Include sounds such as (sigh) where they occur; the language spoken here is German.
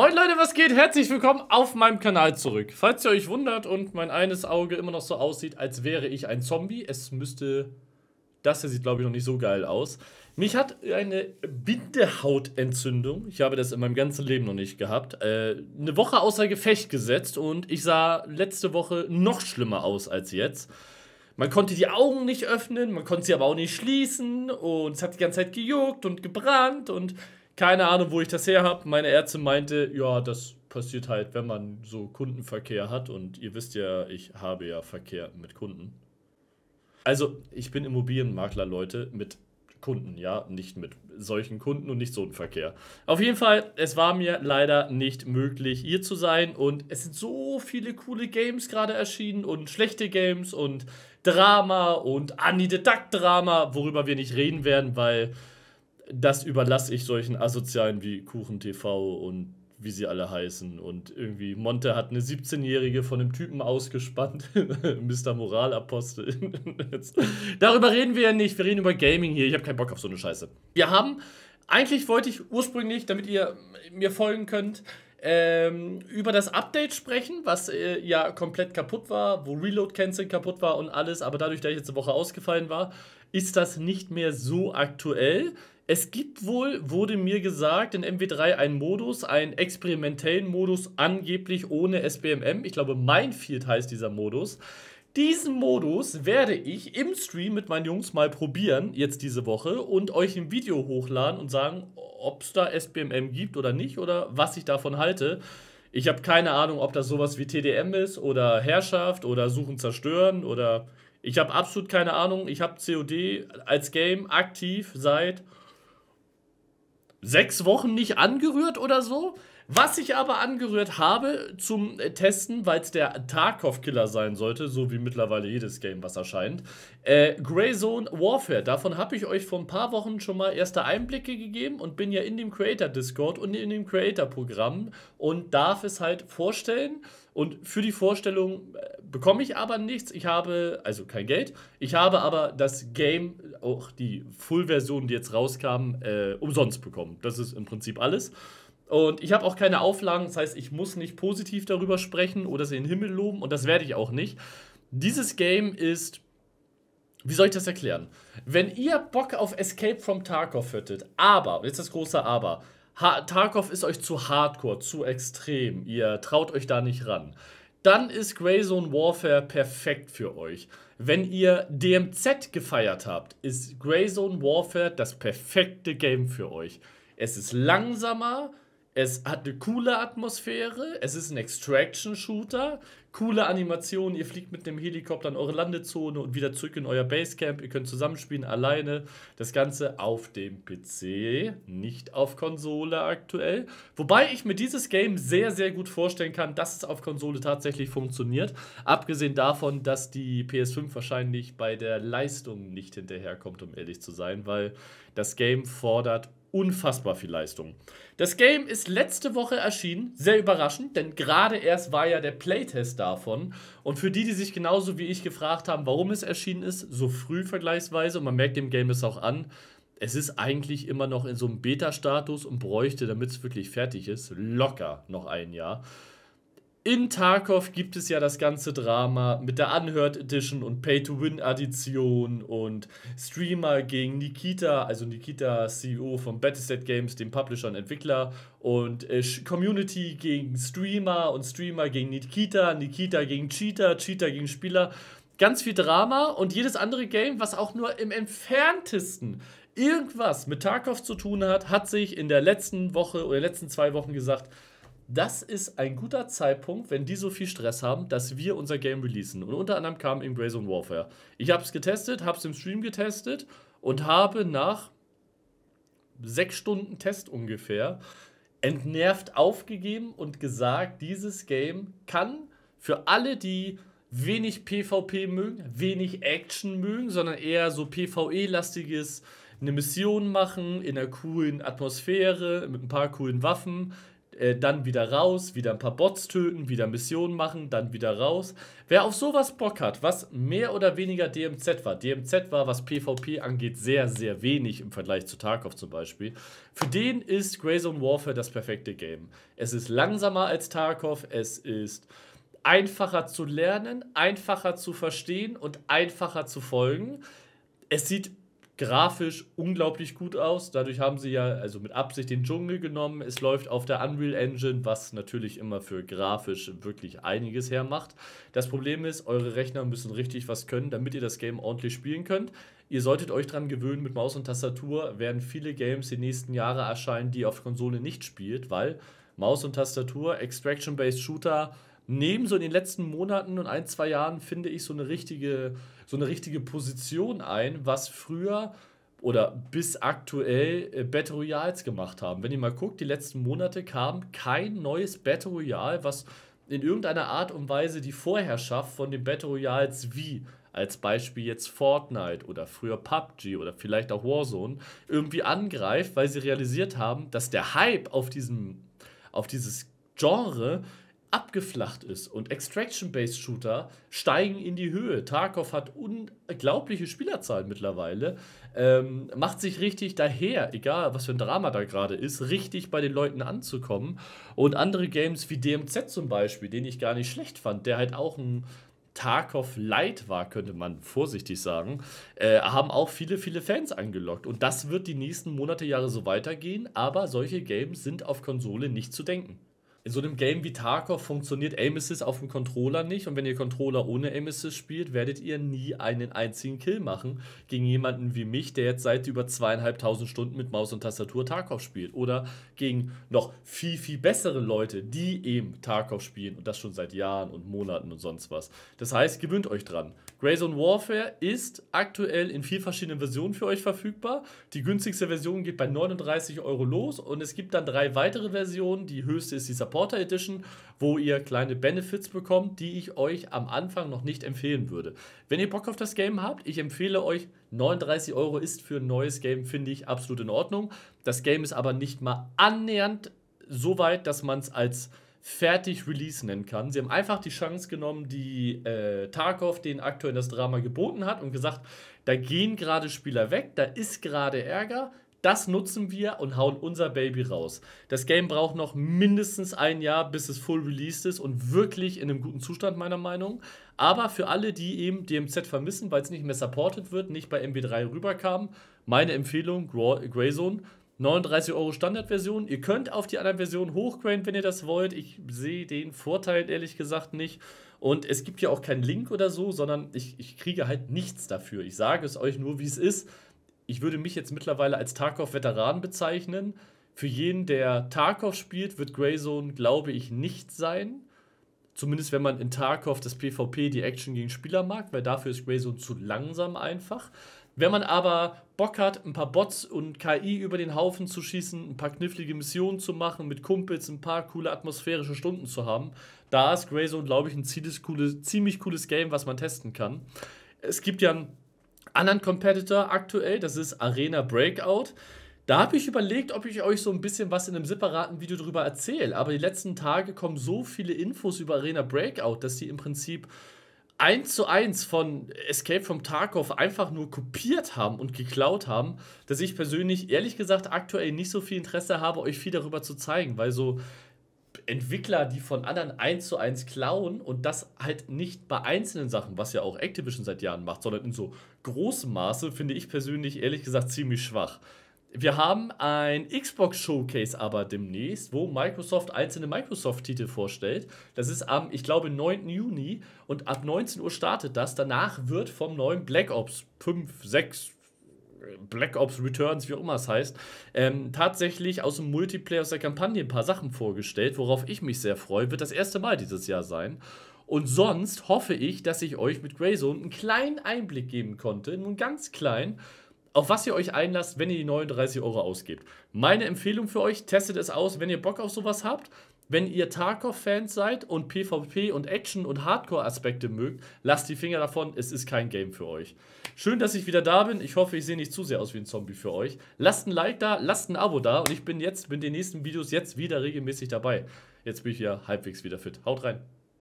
Moin Leute, was geht? Herzlich willkommen auf meinem Kanal zurück. Falls ihr euch wundert und mein eines Auge immer noch so aussieht, als wäre ich ein Zombie, es müsste... Das hier sieht, glaube ich, noch nicht so geil aus. Mich hat eine Bindehautentzündung, ich habe das in meinem ganzen Leben noch nicht gehabt, äh, eine Woche außer Gefecht gesetzt und ich sah letzte Woche noch schlimmer aus als jetzt. Man konnte die Augen nicht öffnen, man konnte sie aber auch nicht schließen und es hat die ganze Zeit gejuckt und gebrannt und keine Ahnung, wo ich das her habe. Meine Ärztin meinte, ja, das passiert halt, wenn man so Kundenverkehr hat. Und ihr wisst ja, ich habe ja Verkehr mit Kunden. Also, ich bin Immobilienmakler, Leute, mit Kunden, ja, nicht mit solchen Kunden und nicht so ein Verkehr. Auf jeden Fall, es war mir leider nicht möglich, hier zu sein und es sind so viele coole Games gerade erschienen und schlechte Games und Drama und Annie the Duck Drama, worüber wir nicht reden werden, weil das überlasse ich solchen Asozialen wie Kuchen TV und wie sie alle heißen. Und irgendwie, Monte hat eine 17-Jährige von einem Typen ausgespannt. (laughs) Mr. Moralapostel. (laughs) Darüber reden wir ja nicht. Wir reden über Gaming hier. Ich habe keinen Bock auf so eine Scheiße. Wir haben, eigentlich wollte ich ursprünglich, damit ihr mir folgen könnt, ähm, über das Update sprechen, was äh, ja komplett kaputt war, wo Reload Cancel kaputt war und alles, aber dadurch, dass ich letzte Woche ausgefallen war, ist das nicht mehr so aktuell. Es gibt wohl, wurde mir gesagt, in MW3 einen Modus, einen experimentellen Modus, angeblich ohne SBMM. Ich glaube, Minefield heißt dieser Modus. Diesen Modus werde ich im Stream mit meinen Jungs mal probieren, jetzt diese Woche, und euch ein Video hochladen und sagen, ob es da SBMM gibt oder nicht oder was ich davon halte. Ich habe keine Ahnung, ob das sowas wie TDM ist oder Herrschaft oder Suchen, Zerstören oder. Ich habe absolut keine Ahnung. Ich habe COD als Game aktiv seit sechs Wochen nicht angerührt oder so. Was ich aber angerührt habe zum äh, Testen, weil es der Tarkov-Killer sein sollte, so wie mittlerweile jedes Game, was erscheint, äh, Grey Zone Warfare. Davon habe ich euch vor ein paar Wochen schon mal erste Einblicke gegeben und bin ja in dem Creator-Discord und in dem Creator-Programm und darf es halt vorstellen. Und für die Vorstellung äh, bekomme ich aber nichts. Ich habe, also kein Geld. Ich habe aber das Game, auch die Full-Version, die jetzt rauskam, äh, umsonst bekommen. Das ist im Prinzip alles. Und ich habe auch keine Auflagen. Das heißt, ich muss nicht positiv darüber sprechen oder sie in den Himmel loben. Und das werde ich auch nicht. Dieses Game ist wie soll ich das erklären? Wenn ihr Bock auf Escape from Tarkov hättet, aber, jetzt das große Aber, Ha Tarkov ist euch zu hardcore, zu extrem. Ihr traut euch da nicht ran. Dann ist Greyzone Warfare perfekt für euch. Wenn ihr DMZ gefeiert habt, ist Greyzone Warfare das perfekte Game für euch. Es ist langsamer, es hat eine coole Atmosphäre, es ist ein Extraction-Shooter, coole Animationen, ihr fliegt mit einem Helikopter in eure Landezone und wieder zurück in euer Basecamp, ihr könnt zusammenspielen, alleine, das Ganze auf dem PC, nicht auf Konsole aktuell. Wobei ich mir dieses Game sehr, sehr gut vorstellen kann, dass es auf Konsole tatsächlich funktioniert, abgesehen davon, dass die PS5 wahrscheinlich bei der Leistung nicht hinterherkommt, um ehrlich zu sein, weil das Game fordert unfassbar viel Leistung. Das Game ist letzte Woche erschienen, sehr überraschend, denn gerade erst war ja der Playtest davon. Und für die, die sich genauso wie ich gefragt haben, warum es erschienen ist, so früh vergleichsweise, und man merkt dem Game es auch an, es ist eigentlich immer noch in so einem Beta-Status und bräuchte, damit es wirklich fertig ist, locker noch ein Jahr in Tarkov gibt es ja das ganze Drama mit der Unheard Edition und Pay-to-Win-Addition und Streamer gegen Nikita, also Nikita, CEO von Battleset Games, dem Publisher und Entwickler, und äh, Community gegen Streamer und Streamer gegen Nikita, Nikita gegen Cheater, Cheater gegen Spieler. Ganz viel Drama und jedes andere Game, was auch nur im entferntesten irgendwas mit Tarkov zu tun hat, hat sich in der letzten Woche oder letzten zwei Wochen gesagt, das ist ein guter Zeitpunkt, wenn die so viel Stress haben, dass wir unser Game releasen. Und unter anderem kam eben Embrace Warfare. Ich habe es getestet, habe es im Stream getestet und habe nach sechs Stunden Test ungefähr entnervt aufgegeben und gesagt, dieses Game kann für alle, die wenig PvP mögen, wenig Action mögen, sondern eher so PvE-lastiges, eine Mission machen in einer coolen Atmosphäre, mit ein paar coolen Waffen, äh, dann wieder raus, wieder ein paar Bots töten, wieder Missionen machen, dann wieder raus. Wer auf sowas Bock hat, was mehr oder weniger DMZ war, DMZ war, was PvP angeht, sehr, sehr wenig im Vergleich zu Tarkov zum Beispiel, für den ist Greyzone Warfare das perfekte Game. Es ist langsamer als Tarkov, es ist einfacher zu lernen, einfacher zu verstehen und einfacher zu folgen. Es sieht grafisch unglaublich gut aus. Dadurch haben sie ja also mit Absicht den Dschungel genommen. Es läuft auf der Unreal Engine, was natürlich immer für grafisch wirklich einiges hermacht. Das Problem ist, eure Rechner müssen richtig was können, damit ihr das Game ordentlich spielen könnt. Ihr solltet euch dran gewöhnen, mit Maus und Tastatur werden viele Games die nächsten Jahre erscheinen, die ihr auf Konsole nicht spielt, weil Maus und Tastatur, Extraction-Based Shooter, nehmen so in den letzten Monaten und ein, zwei Jahren, finde ich, so eine richtige, so eine richtige Position ein, was früher oder bis aktuell äh, Battle Royals gemacht haben. Wenn ihr mal guckt, die letzten Monate kam kein neues Battle Royale, was in irgendeiner Art und Weise die Vorherrschaft von den Battle Royals wie als Beispiel jetzt Fortnite oder früher PUBG oder vielleicht auch Warzone irgendwie angreift, weil sie realisiert haben, dass der Hype auf diesem auf dieses Genre abgeflacht ist. Und Extraction-Based-Shooter steigen in die Höhe. Tarkov hat unglaubliche Spielerzahlen mittlerweile. Ähm, macht sich richtig daher, egal was für ein Drama da gerade ist, richtig bei den Leuten anzukommen. Und andere Games wie DMZ zum Beispiel, den ich gar nicht schlecht fand, der halt auch ein Tarkov Light war, könnte man vorsichtig sagen, äh, haben auch viele, viele Fans angelockt. Und das wird die nächsten Monate, Jahre so weitergehen, aber solche Games sind auf Konsole nicht zu denken in so einem Game wie Tarkov funktioniert Aim Assist auf dem Controller nicht und wenn ihr Controller ohne Aim Assist spielt, werdet ihr nie einen einzigen Kill machen gegen jemanden wie mich, der jetzt seit über zweieinhalbtausend Stunden mit Maus und Tastatur Tarkov spielt oder gegen noch viel, viel bessere Leute, die eben Tarkov spielen und das schon seit Jahren und Monaten und sonst was. Das heißt, gewöhnt euch dran. Greyzone Warfare ist aktuell in vier verschiedenen Versionen für euch verfügbar. Die günstigste Version geht bei 39 Euro los und es gibt dann drei weitere Versionen. Die höchste ist dieser Supporter Edition, wo ihr kleine Benefits bekommt, die ich euch am Anfang noch nicht empfehlen würde. Wenn ihr Bock auf das Game habt, ich empfehle euch, 39 Euro ist für ein neues Game, finde ich, absolut in Ordnung. Das Game ist aber nicht mal annähernd so weit, dass man es als fertig Release nennen kann. Sie haben einfach die Chance genommen, die äh, Tarkov den aktuell das Drama geboten hat und gesagt, da gehen gerade Spieler weg, da ist gerade Ärger, das nutzen wir und hauen unser Baby raus. Das Game braucht noch mindestens ein Jahr, bis es full released ist und wirklich in einem guten Zustand, meiner Meinung. Aber für alle, die eben DMZ vermissen, weil es nicht mehr supported wird, nicht bei MW3 rüberkam, meine Empfehlung: Grayzone. 39 Euro Standardversion. Ihr könnt auf die anderen Versionen hochgraden, wenn ihr das wollt. Ich sehe den Vorteil ehrlich gesagt nicht. Und es gibt ja auch keinen Link oder so, sondern ich, ich kriege halt nichts dafür. Ich sage es euch nur, wie es ist ich würde mich jetzt mittlerweile als Tarkov-Veteran bezeichnen. Für jeden, der Tarkov spielt, wird Greyzone, glaube ich, nicht sein. Zumindest wenn man in Tarkov das PvP, die Action gegen Spieler mag, weil dafür ist Greyzone zu langsam einfach. Wenn man aber Bock hat, ein paar Bots und KI über den Haufen zu schießen, ein paar knifflige Missionen zu machen, mit Kumpels ein paar coole atmosphärische Stunden zu haben, da ist Greyzone, glaube ich, ein ziemlich cooles, ziemlich cooles Game, was man testen kann. Es gibt ja ein anderen Competitor aktuell, das ist Arena Breakout. Da habe ich überlegt, ob ich euch so ein bisschen was in einem separaten Video darüber erzähle. Aber die letzten Tage kommen so viele Infos über Arena Breakout, dass die im Prinzip eins zu eins von Escape from Tarkov einfach nur kopiert haben und geklaut haben, dass ich persönlich ehrlich gesagt aktuell nicht so viel Interesse habe, euch viel darüber zu zeigen, weil so Entwickler, die von anderen eins zu eins klauen und das halt nicht bei einzelnen Sachen, was ja auch Activision seit Jahren macht, sondern in so großem Maße, finde ich persönlich ehrlich gesagt ziemlich schwach. Wir haben ein Xbox Showcase aber demnächst, wo Microsoft einzelne Microsoft-Titel vorstellt. Das ist am, ich glaube, 9. Juni und ab 19 Uhr startet das. Danach wird vom neuen Black Ops 5, 6, Black Ops Returns, wie auch immer es heißt, ähm, tatsächlich aus dem Multiplayer, aus der Kampagne ein paar Sachen vorgestellt, worauf ich mich sehr freue. Wird das erste Mal dieses Jahr sein. Und sonst hoffe ich, dass ich euch mit Greyzone einen kleinen Einblick geben konnte, nun ganz klein, auf was ihr euch einlasst, wenn ihr die 39 Euro ausgebt. Meine Empfehlung für euch, testet es aus, wenn ihr Bock auf sowas habt. Wenn ihr Tarkov-Fans seid und PvP und Action und Hardcore-Aspekte mögt, lasst die Finger davon, es ist kein Game für euch. Schön, dass ich wieder da bin. Ich hoffe, ich sehe nicht zu sehr aus wie ein Zombie für euch. Lasst ein Like da, lasst ein Abo da und ich bin jetzt mit den nächsten Videos jetzt wieder regelmäßig dabei. Jetzt bin ich ja halbwegs wieder fit. Haut rein!